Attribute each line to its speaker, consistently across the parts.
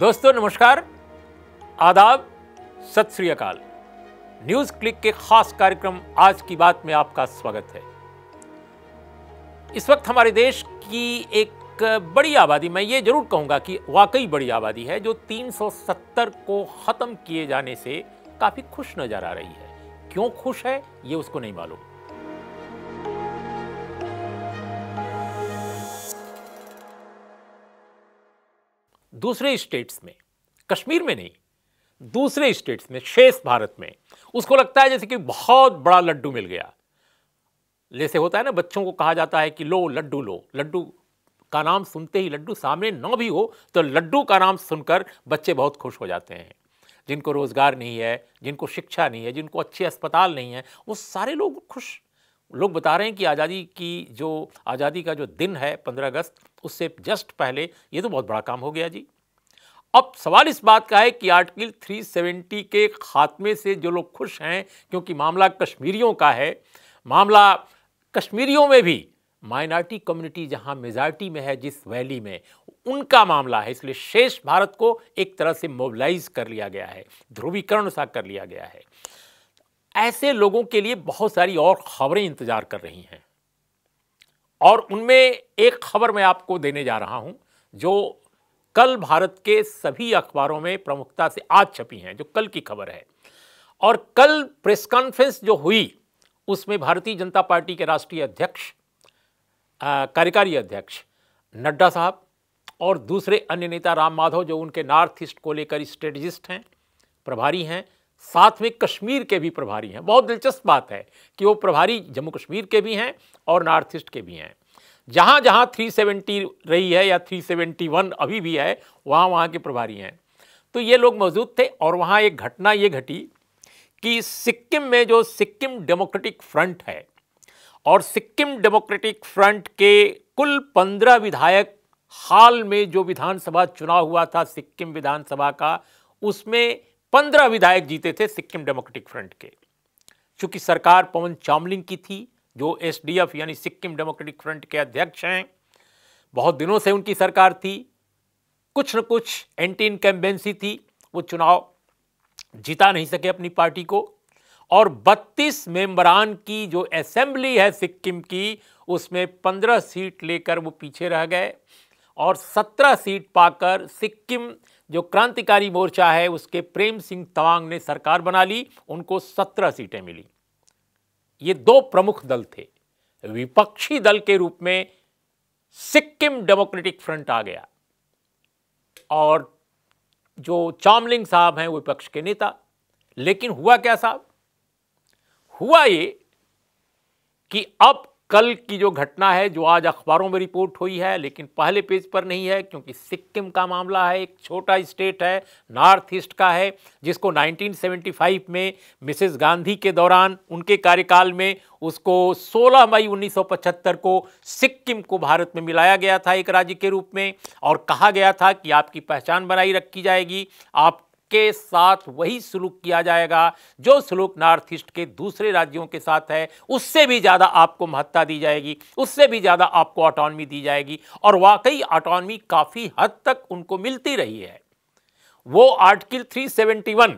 Speaker 1: दोस्तों नमस्कार आदाब सत श्री अकाल न्यूज़ क्लिक के खास कार्यक्रम आज की बात में आपका स्वागत है इस वक्त हमारे देश की एक बड़ी आबादी मैं ये ज़रूर कहूंगा कि वाकई बड़ी आबादी है जो 370 को ख़त्म किए जाने से काफ़ी खुश नज़र आ रही है क्यों खुश है ये उसको नहीं मालूम दूसरे स्टेट्स में कश्मीर में नहीं दूसरे स्टेट्स में शेष भारत में उसको लगता है जैसे कि बहुत बड़ा लड्डू मिल गया जैसे होता है ना बच्चों को कहा जाता है कि लो लड्डू लो लड्डू का नाम सुनते ही लड्डू सामने न भी हो तो लड्डू का नाम सुनकर बच्चे बहुत खुश हो जाते हैं जिनको रोज़गार नहीं है जिनको शिक्षा नहीं है जिनको अच्छे अस्पताल नहीं है वो सारे लोग खुश लोग बता रहे हैं कि आज़ादी की जो आज़ादी का जो दिन है पंद्रह अगस्त उससे जस्ट पहले ये तो बहुत बड़ा काम हो गया जी अब सवाल इस बात का है कि आर्टिकल 370 के खात्मे से जो लोग खुश हैं क्योंकि मामला कश्मीरियों का है मामला कश्मीरियों में भी माइनॉरिटी कम्युनिटी जहां मेजॉरिटी में है जिस वैली में उनका मामला है इसलिए शेष भारत को एक तरह से मोबिलाइज कर लिया गया है ध्रुवीकरण सा कर लिया गया है ऐसे लोगों के लिए बहुत सारी और खबरें इंतजार कर रही हैं और उनमें एक खबर मैं आपको देने जा रहा हूं जो कल भारत के सभी अखबारों में प्रमुखता से आज छपी हैं जो कल की खबर है और कल प्रेस कॉन्फ्रेंस जो हुई उसमें भारतीय जनता पार्टी के राष्ट्रीय अध्यक्ष कार्यकारी अध्यक्ष नड्डा साहब और दूसरे अन्य नेता राम माधव जो उनके नॉर्थ ईस्ट को लेकर स्ट्रेटजिस्ट हैं प्रभारी हैं साथ में कश्मीर के भी प्रभारी हैं बहुत दिलचस्प बात है कि वो प्रभारी जम्मू कश्मीर के भी हैं और नॉर्थ ईस्ट के भी हैं जहाँ जहाँ 370 रही है या 371 अभी भी है वहाँ वहाँ के प्रभारी हैं तो ये लोग मौजूद थे और वहाँ एक घटना ये घटी कि सिक्किम में जो सिक्किम डेमोक्रेटिक फ्रंट है और सिक्किम डेमोक्रेटिक फ्रंट के कुल पंद्रह विधायक हाल में जो विधानसभा चुनाव हुआ था सिक्किम विधानसभा का उसमें पंद्रह विधायक जीते थे सिक्किम डेमोक्रेटिक फ्रंट के चूंकि सरकार पवन चामलिंग की थी जो एसडीएफ यानी सिक्किम डेमोक्रेटिक फ्रंट के अध्यक्ष हैं बहुत दिनों से उनकी सरकार थी कुछ न कुछ एंटी इनकम्बेंसी थी वो चुनाव जीता नहीं सके अपनी पार्टी को और 32 मेंबरान की जो असेंबली है सिक्किम की उसमें 15 सीट लेकर वो पीछे रह गए और 17 सीट पाकर सिक्किम जो क्रांतिकारी मोर्चा है उसके प्रेम सिंह तवांग ने सरकार बना ली उनको सत्रह सीटें मिली ये दो प्रमुख दल थे विपक्षी दल के रूप में सिक्किम डेमोक्रेटिक फ्रंट आ गया और जो चामलिंग साहब हैं विपक्ष के नेता लेकिन हुआ क्या साहब हुआ ये कि अब कल की जो घटना है जो आज अखबारों में रिपोर्ट हुई है लेकिन पहले पेज पर नहीं है क्योंकि सिक्किम का मामला है एक छोटा स्टेट है नॉर्थ ईस्ट का है जिसको 1975 में मिसेस गांधी के दौरान उनके कार्यकाल में उसको 16 मई 1975 को सिक्किम को भारत में मिलाया गया था एक राज्य के रूप में और कहा गया था कि आपकी पहचान बनाई रखी जाएगी आप के साथ वही सलूक किया जाएगा जो सलूक नॉर्थ ईस्ट के दूसरे राज्यों के साथ है उससे भी ज़्यादा आपको महत्ता दी जाएगी उससे भी ज़्यादा आपको ऑटोनमी दी जाएगी और वाकई ऑटोनमी काफ़ी हद तक उनको मिलती रही है वो आर्टिकल 371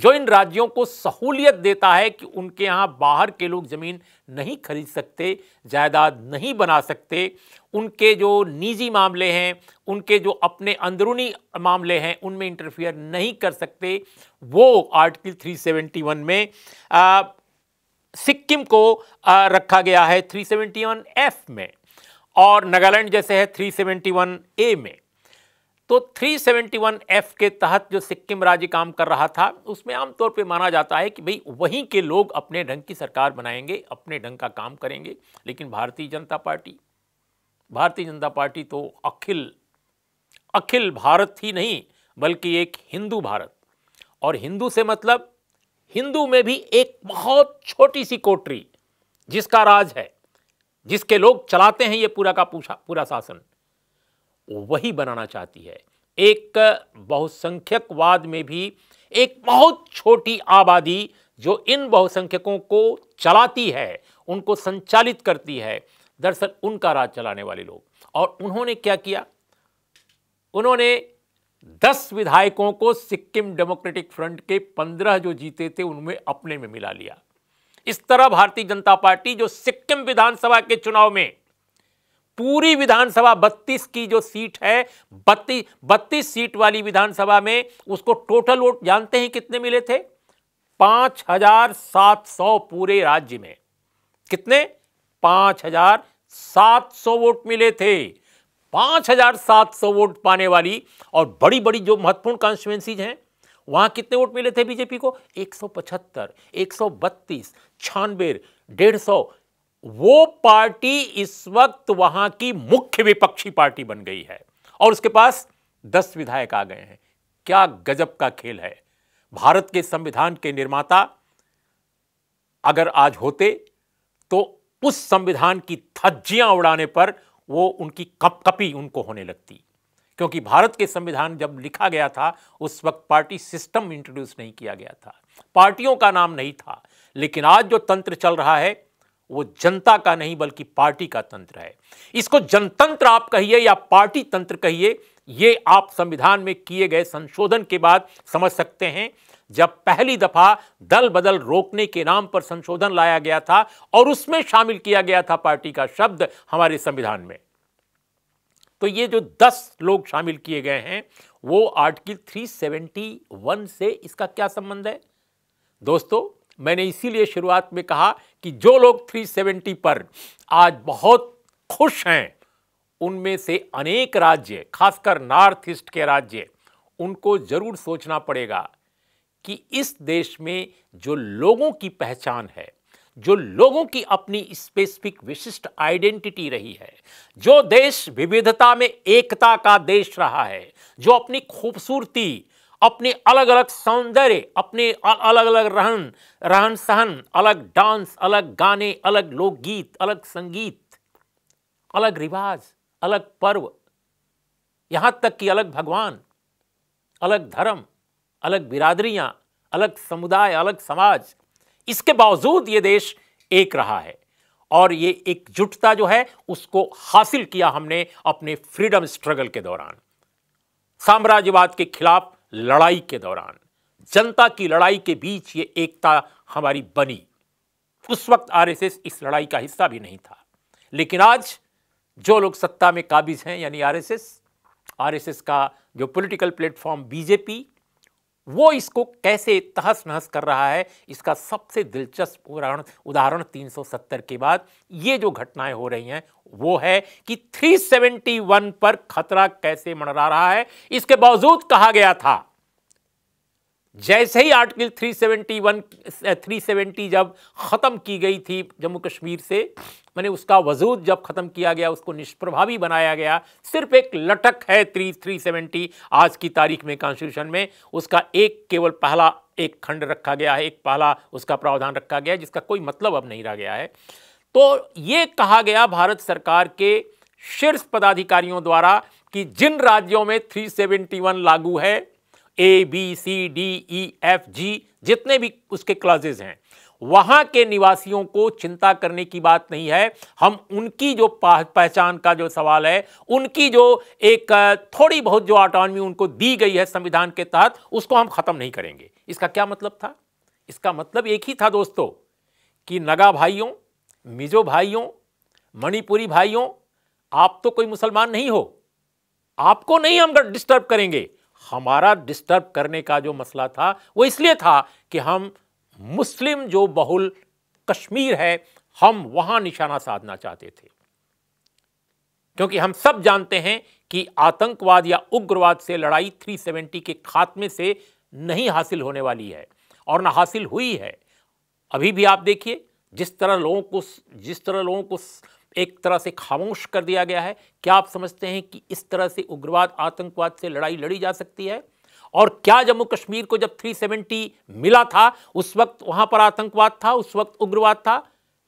Speaker 1: जो इन राज्यों को सहूलियत देता है कि उनके यहाँ बाहर के लोग ज़मीन नहीं खरीद सकते जायदाद नहीं बना सकते उनके जो निजी मामले हैं उनके जो अपने अंदरूनी मामले हैं उनमें इंटरफियर नहीं कर सकते वो आर्टिकल 371 में आ, सिक्किम को आ, रखा गया है 371 एफ में और नागालैंड जैसे है 371 ए में तो 371F के तहत जो सिक्किम राज्य काम कर रहा था उसमें आमतौर पे माना जाता है कि भाई वहीं के लोग अपने ढंग की सरकार बनाएंगे अपने ढंग का काम करेंगे लेकिन भारतीय जनता पार्टी भारतीय जनता पार्टी तो अखिल अखिल भारत ही नहीं बल्कि एक हिंदू भारत और हिंदू से मतलब हिंदू में भी एक बहुत छोटी सी कोटरी जिसका राज है जिसके लोग चलाते हैं ये पूरा का पूरा शासन वही बनाना चाहती है एक बहुसंख्यकवाद में भी एक बहुत छोटी आबादी जो इन बहुसंख्यकों को चलाती है उनको संचालित करती है दरअसल उनका राज चलाने वाले लोग और उन्होंने क्या किया उन्होंने दस विधायकों को सिक्किम डेमोक्रेटिक फ्रंट के पंद्रह जो जीते थे उनमें अपने में मिला लिया इस तरह भारतीय जनता पार्टी जो सिक्किम विधानसभा के चुनाव में पूरी विधानसभा 32 की जो सीट है 32 बत्तीस सीट वाली विधानसभा में उसको टोटल वोट जानते हैं कितने मिले थे 5,700 पूरे राज्य में कितने 5,700 वोट मिले थे 5,700 वोट पाने वाली और बड़ी बड़ी जो महत्वपूर्ण कॉन्स्टिट्युएंसीज हैं वहां कितने वोट मिले थे बीजेपी को 175, 132, सौ छानबे डेढ़ सौ वो पार्टी इस वक्त वहां की मुख्य विपक्षी पार्टी बन गई है और उसके पास दस विधायक आ गए हैं क्या गजब का खेल है भारत के संविधान के निर्माता अगर आज होते तो उस संविधान की थज्जियां उड़ाने पर वो उनकी कपकपी उनको होने लगती क्योंकि भारत के संविधान जब लिखा गया था उस वक्त पार्टी सिस्टम इंट्रोड्यूस नहीं किया गया था पार्टियों का नाम नहीं था लेकिन आज जो तंत्र चल रहा है वो जनता का नहीं बल्कि पार्टी का तंत्र है इसको जनतंत्र आप कहिए या पार्टी तंत्र कहिए ये आप संविधान में किए गए संशोधन के बाद समझ सकते हैं जब पहली दफा दल बदल रोकने के नाम पर संशोधन लाया गया था और उसमें शामिल किया गया था पार्टी का शब्द हमारे संविधान में तो ये जो 10 लोग शामिल किए गए हैं वो आर्टिकल 371 से इसका क्या संबंध है दोस्तों मैंने इसीलिए शुरुआत में कहा कि जो लोग 370 पर आज बहुत खुश हैं उनमें से अनेक राज्य खासकर नॉर्थ ईस्ट के राज्य उनको जरूर सोचना पड़ेगा कि इस देश में जो लोगों की पहचान है जो लोगों की अपनी स्पेसिफिक विशिष्ट आइडेंटिटी रही है जो देश विविधता में एकता का देश रहा है जो अपनी खूबसूरती अपने अलग अलग सौंदर्य अपने अलग अलग रहन रहन सहन अलग डांस अलग गाने अलग लोकगीत अलग संगीत अलग रिवाज अलग पर्व यहाँ तक कि अलग भगवान अलग धर्म अलग बिरादरियाँ अलग समुदाय अलग समाज इसके बावजूद ये देश एक रहा है और ये एकजुटता जो है उसको हासिल किया हमने अपने फ्रीडम स्ट्रगल के दौरान साम्राज्यवाद के खिलाफ लड़ाई के दौरान जनता की लड़ाई के बीच ये एकता हमारी बनी उस वक्त आरएसएस इस लड़ाई का हिस्सा भी नहीं था लेकिन आज जो लोग सत्ता में काबिज हैं यानी आरएसएस आरएसएस का जो पॉलिटिकल प्लेटफॉर्म बीजेपी वो इसको कैसे तहस नहस कर रहा है इसका सबसे दिलचस्प उदाहरण उदाहरण 370 के बाद ये जो घटनाएं हो रही हैं वो है कि 371 पर खतरा कैसे मंडरा रहा है इसके बावजूद कहा गया था जैसे ही आर्टिकल 371 370 जब ख़त्म की गई थी जम्मू कश्मीर से मैंने उसका वजूद जब ख़त्म किया गया उसको निष्प्रभावी बनाया गया सिर्फ एक लटक है थ्री थ्री सेवेंटी आज की तारीख में कॉन्स्टिट्यूशन में उसका एक केवल पहला एक खंड रखा गया है एक पहला उसका प्रावधान रखा गया जिसका कोई मतलब अब नहीं रह गया है तो ये कहा गया भारत सरकार के शीर्ष पदाधिकारियों द्वारा कि जिन राज्यों में 371 लागू है A B C D E F G जितने भी उसके क्लॉजेज हैं वहां के निवासियों को चिंता करने की बात नहीं है हम उनकी जो पहचान का जो सवाल है उनकी जो एक थोड़ी बहुत जो ऑटोनमी उनको दी गई है संविधान के तहत उसको हम खत्म नहीं करेंगे इसका क्या मतलब था इसका मतलब एक ही था दोस्तों कि नगा भाइयों मिजो भाइयों मणिपुरी भाइयों आप तो कोई मुसलमान नहीं हो आपको नहीं हम डिस्टर्ब करेंगे हमारा डिस्टर्ब करने का जो मसला था वो इसलिए था कि हम मुस्लिम जो बहुल कश्मीर है हम वहाँ निशाना साधना चाहते थे क्योंकि हम सब जानते हैं कि आतंकवाद या उग्रवाद से लड़ाई 370 के खात्मे से नहीं हासिल होने वाली है और ना हासिल हुई है अभी भी आप देखिए जिस तरह लोगों को जिस तरह लोगों को एक तरह से खामोश कर दिया गया है क्या आप समझते हैं कि इस तरह से उग्रवाद आतंकवाद से लड़ाई लड़ी जा सकती है और क्या जम्मू कश्मीर को जब 370 मिला था उस वक्त वहां पर आतंकवाद था उस वक्त उग्रवाद था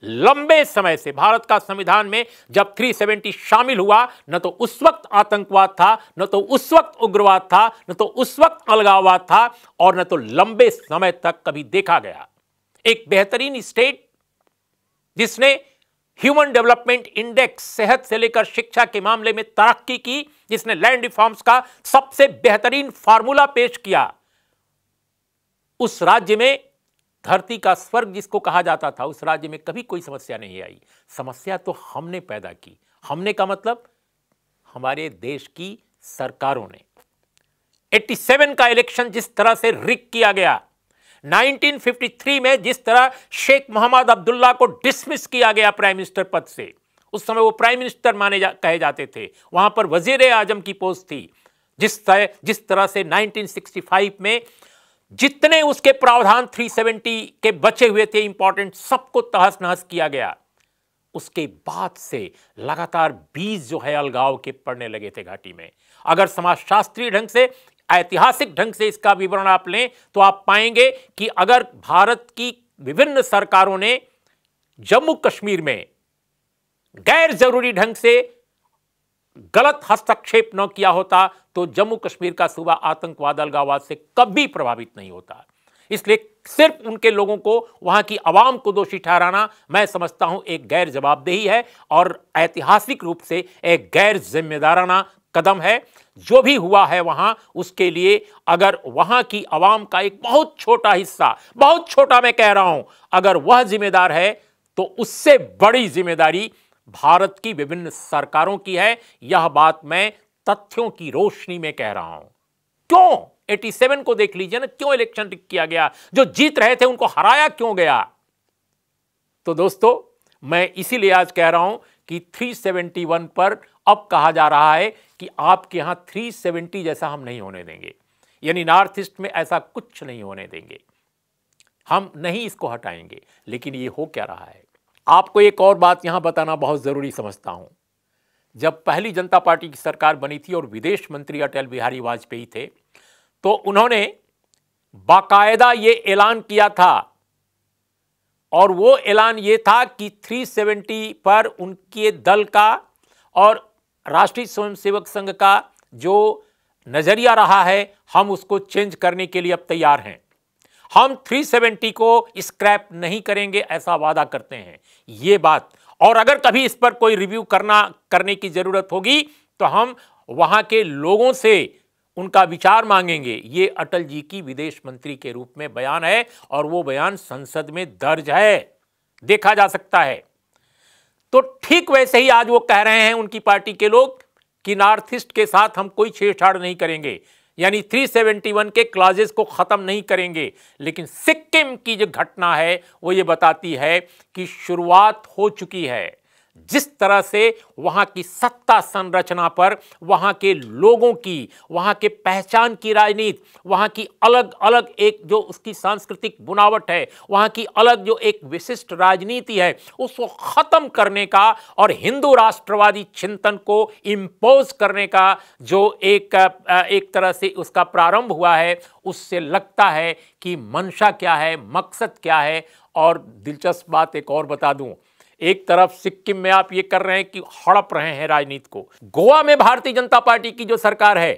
Speaker 1: लंबे समय से भारत का संविधान में जब 370 शामिल हुआ न तो उस वक्त आतंकवाद था न तो उस वक्त उग्रवाद था न तो उस वक्त अलगाववाद था और न तो लंबे समय तक कभी देखा गया एक बेहतरीन स्टेट जिसने ह्यूमन डेवलपमेंट इंडेक्स सेहत से लेकर शिक्षा के मामले में तरक्की की जिसने लैंड रिफॉर्म्स का सबसे बेहतरीन फार्मूला पेश किया उस राज्य में धरती का स्वर्ग जिसको कहा जाता था उस राज्य में कभी कोई समस्या नहीं आई समस्या तो हमने पैदा की हमने का मतलब हमारे देश की सरकारों ने 87 का इलेक्शन जिस तरह से रिक किया गया 1953 में जिस तरह शेख मोहम्मद अब्दुल्ला को डिसमिस किया गया प्राइम मिनिस्टर पद से उस समय वो प्राइम मिनिस्टर माने जा, कहे जाते थे वहां पर वजीर आजम की पोस्ट थी जिस तरह जिस तरह से 1965 में जितने उसके प्रावधान 370 के बचे हुए थे इंपॉर्टेंट सबको तहस नहस किया गया उसके बाद से लगातार बीज जो है अलगाव के पड़ने लगे थे घाटी में अगर समाजशास्त्री ढंग से ऐतिहासिक ढंग से इसका विवरण आप लें तो आप पाएंगे कि अगर भारत की विभिन्न सरकारों ने जम्मू कश्मीर में गैर जरूरी ढंग से गलत हस्तक्षेप न किया होता तो जम्मू कश्मीर का सूबा आतंकवाद अलगावाद से कभी प्रभावित नहीं होता इसलिए सिर्फ उनके लोगों को वहां की आवाम को दोषी ठहराना मैं समझता हूं एक गैर जवाबदेही है और ऐतिहासिक रूप से एक गैर जिम्मेदाराना कदम है जो भी हुआ है वहां उसके लिए अगर वहां की आवाम का एक बहुत छोटा हिस्सा बहुत छोटा मैं कह रहा हूं अगर वह जिम्मेदार है तो उससे बड़ी जिम्मेदारी भारत की विभिन्न सरकारों की है यह बात मैं तथ्यों की रोशनी में कह रहा हूं क्यों 87 को देख लीजिए ना क्यों इलेक्शन किया गया जो जीत रहे थे उनको हराया क्यों गया तो दोस्तों मैं इसीलिए आज कह रहा हूं कि 371 पर अब कहा जा रहा है कि आपके यहां 370 जैसा हम नहीं होने देंगे यानी नॉर्थ ईस्ट में ऐसा कुछ नहीं होने देंगे हम नहीं इसको हटाएंगे लेकिन ये हो क्या रहा है आपको एक और बात यहां बताना बहुत ज़रूरी समझता हूं जब पहली जनता पार्टी की सरकार बनी थी और विदेश मंत्री अटल बिहारी वाजपेयी थे तो उन्होंने बाकायदा ये ऐलान किया था और वो ऐलान ये था कि 370 पर उनके दल का और राष्ट्रीय स्वयंसेवक संघ का जो नज़रिया रहा है हम उसको चेंज करने के लिए अब तैयार हैं हम 370 को स्क्रैप नहीं करेंगे ऐसा वादा करते हैं ये बात और अगर कभी इस पर कोई रिव्यू करना करने की ज़रूरत होगी तो हम वहाँ के लोगों से उनका विचार मांगेंगे ये अटल जी की विदेश मंत्री के रूप में बयान है और वो बयान संसद में दर्ज है देखा जा सकता है तो ठीक वैसे ही आज वो कह रहे हैं उनकी पार्टी के लोग कि नॉर्थ ईस्ट के साथ हम कोई छेड़छाड़ नहीं करेंगे यानी 371 के क्लाजेस को ख़त्म नहीं करेंगे लेकिन सिक्किम की जो घटना है वो ये बताती है कि शुरुआत हो चुकी है जिस तरह से वहाँ की सत्ता संरचना पर वहाँ के लोगों की वहाँ के पहचान की राजनीति वहाँ की अलग अलग एक जो उसकी सांस्कृतिक बुनावट है वहाँ की अलग जो एक विशिष्ट राजनीति है उसको ख़त्म करने का और हिंदू राष्ट्रवादी चिंतन को इम्पोज करने का जो एक एक तरह से उसका प्रारंभ हुआ है उससे लगता है कि मंशा क्या है मकसद क्या है और दिलचस्प बात एक और बता दूं एक तरफ सिक्किम में आप ये कर रहे हैं कि हड़प रहे हैं राजनीति को गोवा में भारतीय जनता पार्टी की जो सरकार है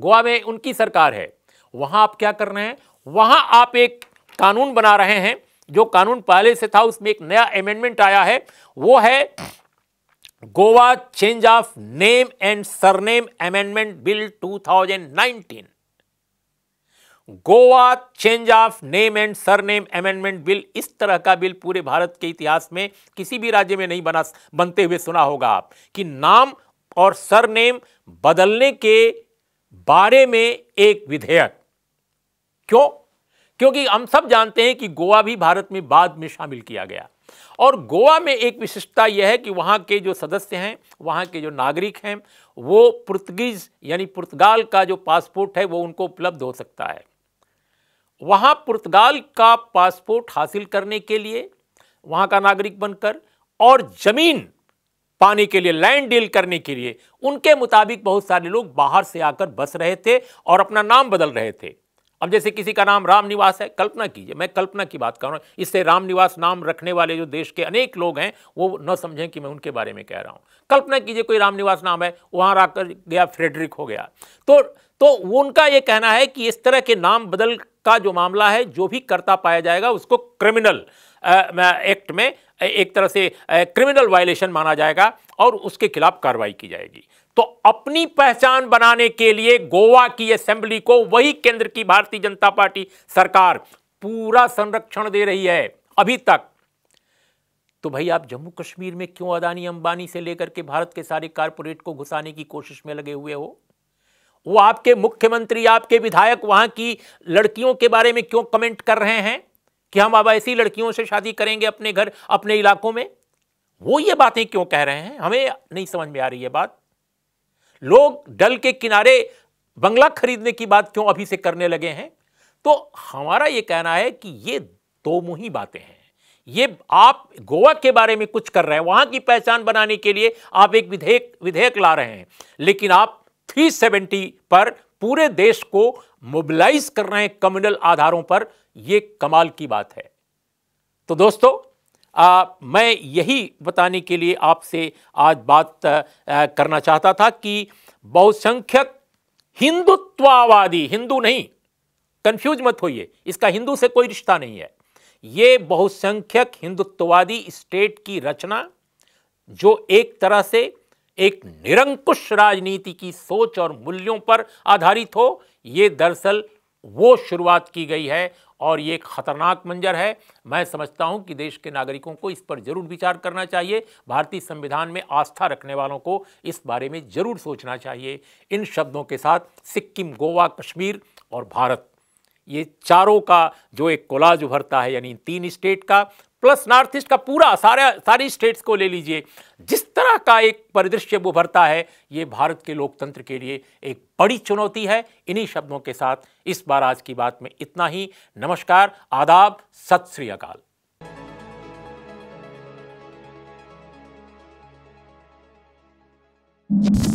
Speaker 1: गोवा में उनकी सरकार है वहां आप क्या कर रहे हैं वहां आप एक कानून बना रहे हैं जो कानून पहले से था उसमें एक नया अमेंडमेंट आया है वो है Goa change of name and surname amendment bill 2019 Goa change of name and surname amendment bill इस तरह का बिल पूरे भारत के इतिहास में किसी भी राज्य में नहीं बना बनते हुए सुना होगा आप कि नाम और सरनेम बदलने के बारे में एक विधेयक क्यों क्योंकि हम सब जानते हैं कि गोवा भी भारत में बाद में शामिल किया गया और गोवा में एक विशिष्टता यह है कि वहाँ के जो सदस्य हैं वहाँ के जो नागरिक हैं वो पुर्तगीज यानी पुर्तगाल का जो पासपोर्ट है वो उनको उपलब्ध हो सकता है वहाँ पुर्तगाल का पासपोर्ट हासिल करने के लिए वहाँ का नागरिक बनकर और ज़मीन पाने के लिए लैंड डील करने के लिए उनके मुताबिक बहुत सारे लोग बाहर से आकर बस रहे थे और अपना नाम बदल रहे थे अब जैसे किसी का नाम राम निवास है कल्पना कीजिए मैं कल्पना की बात कर रहा हूँ इससे राम निवास नाम रखने वाले जो देश के अनेक लोग हैं वो न समझें कि मैं उनके बारे में कह रहा हूँ कल्पना कीजिए कोई राम निवास नाम है वहाँ आकर गया फ्रेडरिक हो गया तो तो उनका ये कहना है कि इस तरह के नाम बदल का जो मामला है जो भी करता पाया जाएगा उसको क्रिमिनल एक्ट में एक तरह से क्रिमिनल वायलेशन माना जाएगा और उसके खिलाफ कार्रवाई की जाएगी तो अपनी पहचान बनाने के लिए गोवा की असेंबली को वही केंद्र की भारतीय जनता पार्टी सरकार पूरा संरक्षण दे रही है अभी तक तो भाई आप जम्मू कश्मीर में क्यों अदानी अंबानी से लेकर के भारत के सारे कारपोरेट को घुसाने की कोशिश में लगे हुए हो वो आपके मुख्यमंत्री आपके विधायक वहां की लड़कियों के बारे में क्यों कमेंट कर रहे हैं कि हम अब ऐसी लड़कियों से शादी करेंगे अपने घर अपने इलाकों में वो ये बातें क्यों कह रहे हैं हमें नहीं समझ में आ रही है बात लोग डल के किनारे बंगला खरीदने की बात क्यों अभी से करने लगे हैं तो हमारा ये कहना है कि ये दो मुही बातें हैं ये आप गोवा के बारे में कुछ कर रहे हैं वहां की पहचान बनाने के लिए आप एक विधेयक विधेयक ला रहे हैं लेकिन आप 370 पर पूरे देश को मोबिलाइज कर रहे हैं कम्युनल आधारों पर यह कमाल की बात है तो दोस्तों आ, मैं यही बताने के लिए आपसे आज बात आ, करना चाहता था कि बहुसंख्यक हिंदुत्वावादी हिंदू नहीं कंफ्यूज मत होइए इसका हिंदू से कोई रिश्ता नहीं है ये बहुसंख्यक हिंदुत्ववादी स्टेट की रचना जो एक तरह से एक निरंकुश राजनीति की सोच और मूल्यों पर आधारित हो ये दरअसल वो शुरुआत की गई है और ये एक खतरनाक मंजर है मैं समझता हूं कि देश के नागरिकों को इस पर जरूर विचार करना चाहिए भारतीय संविधान में आस्था रखने वालों को इस बारे में जरूर सोचना चाहिए इन शब्दों के साथ सिक्किम गोवा कश्मीर और भारत ये चारों का जो एक कोलाज उभरता है यानी तीन स्टेट का प्लस नॉर्थ ईस्ट का पूरा सारे सारी स्टेट्स को ले लीजिए जिस तरह का एक परिदृश्य उभरता है ये भारत के लोकतंत्र के लिए एक बड़ी चुनौती है इन्हीं शब्दों के साथ इस बार आज की बात में इतना ही नमस्कार आदाब सत श्री अकाल you